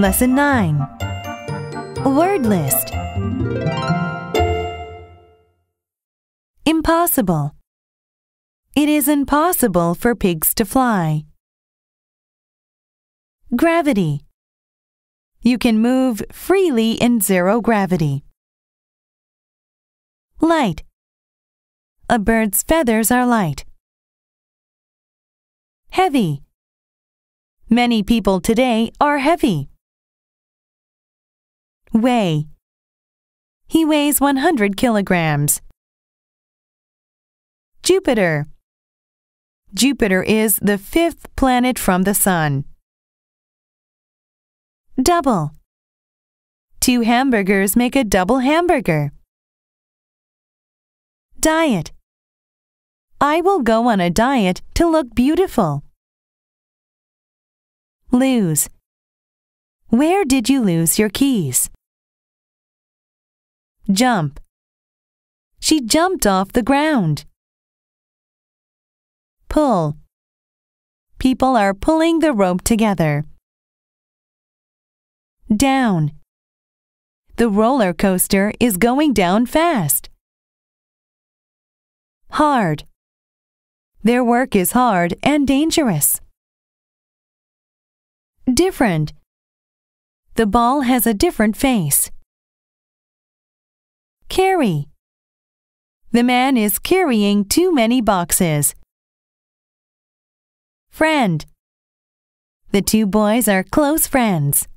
Lesson 9 Word List Impossible. It is impossible for pigs to fly. Gravity. You can move freely in zero gravity. Light. A bird's feathers are light. Heavy. Many people today are heavy. Weigh. He weighs 100 kilograms. Jupiter. Jupiter is the fifth planet from the Sun. Double. Two hamburgers make a double hamburger. Diet. I will go on a diet to look beautiful. Lose. Where did you lose your keys? Jump. She jumped off the ground. Pull. People are pulling the rope together. Down. The roller coaster is going down fast. Hard. Their work is hard and dangerous. Different. The ball has a different face. Carry. The man is carrying too many boxes. Friend. The two boys are close friends.